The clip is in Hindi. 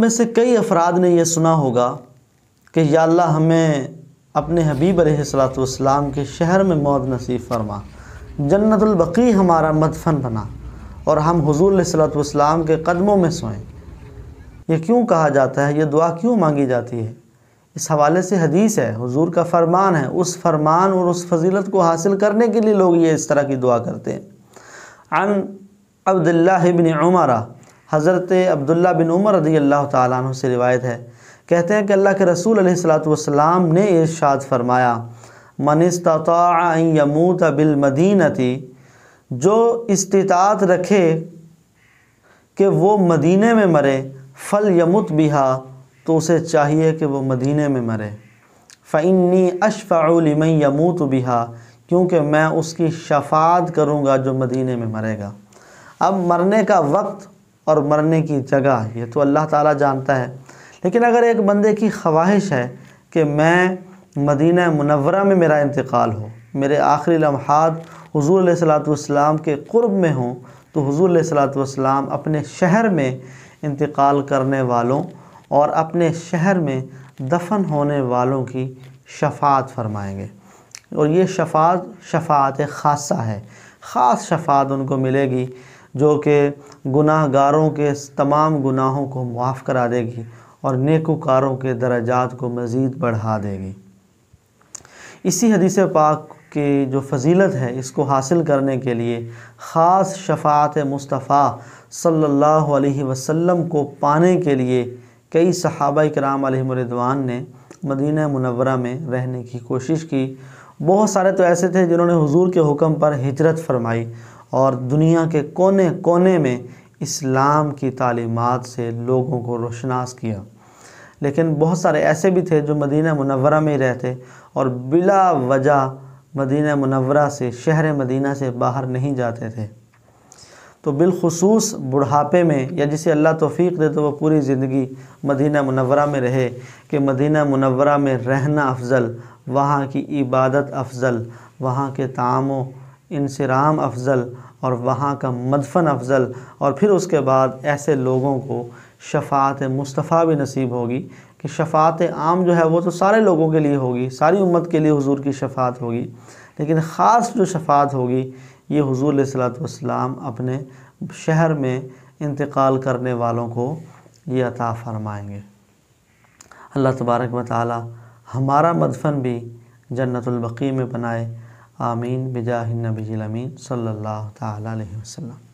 में से कई अफराद ने यह सुना होगा कि या हमें अपने हबीब सलाम के शहर में मौत नसीब फरमा जन्नतलबकी हमारा मदफन बना और हम हजूर सलाम के कदमों में सोएं ये क्यों कहा जाता है ये दुआ क्यों मांगी जाती है इस हवाले से हदीस है हुजूर का फरमान है उस फरमान और उस फजीलत को हासिल करने के लिए लोग ये इस तरह की दुआ करते हैं अन अब्दुल्लाबिन उमरा हज़रत अब्दुल्ला बिन उमर रदी अल्लाह तु से रिवायत है कहते हैं कि अल्लाह के रसूल सलाम ने इर्शाद फरमाया मनस्तमूत मदीनती जो इस्तात रखे कि वो मदीने में मरे फ़ल यमुत बिहा तो उसे चाहिए कि वो मदीने में मरे फ़ैनी अशफ़ाउलम यमूत बिहा क्योंकि मैं उसकी शफात करूँगा जो मदीने में मरेगा अब मरने का वक्त और मरने की जगह ये तो अल्लाह ताला जानता है लेकिन अगर एक बंदे की ख्वाहिश है कि मैं मदीना मुनवरा में मेरा इंतकाल हो मेरे आखिरी लम्हात हजूर सलाम के क़ुरब में हों तो हजूर सलाम अपने शहर में इंतकाल करने वालों और अपने शहर में दफन होने वालों की शफात फरमाएंगे और ये शफात शफात ख़ासा है ख़ास शफात उनको मिलेगी जो कि गुनाहगारों के तमाम गुनाहों को माफ़ करा देगी और नेकोकारों के दर्जात को मज़ीद बढ़ा देगी इसी हदीस पाक की जो फजीलत है इसको हासिल करने के लिए ख़ास शफात मुस्तफ़ा सल्लल्लाहु अलैहि वसल्लम को पाने के लिए कई सहाबा कराम मरिदवान ने मदीना मुनवरा में रहने की कोशिश की बहुत सारे तो ऐसे थे जिन्होंने हुजूर के हुक्म पर हिजरत फरमाई और दुनिया के कोने कोने में इस्लाम की तालीमत से लोगों को रोशनास किया लेकिन बहुत सारे ऐसे भी थे जो मदीना मुनवरा में ही रहते और बिला वजह मदीना मुनवरा से शहर मदीना से बाहर नहीं जाते थे तो बिलखसूस बुढ़ापे में या जिसे अल्लाह तोफ़ी दे तो वह पूरी ज़िंदगी मदीना मुनवरा में रहे कि मदीना मुनवरा में रहना अफजल वहाँ की इबादत अफजल वहाँ के तामों इंसराम अफज़ल और वहाँ का मदफन अफज़ल और फिर उसके बाद ऐसे लोगों को शफात मुस्तफ़ा भी नसीब होगी कि शफात आम जो है वो तो सारे लोगों के लिए होगी सारी उम्मत के लिए हुजूर की शफात होगी लेकिन ख़ास जो शफात होगी ये हुजूर सलाम अपने शहर में इंतकाल करने वालों को ये अता फ़रमाएँगे अल्लाह तबारक व हमारा मदफन भी जन्नतुल्बकी में बनाए آمين بجاه النبي الأمين صلى الله تعالى عليه وسلم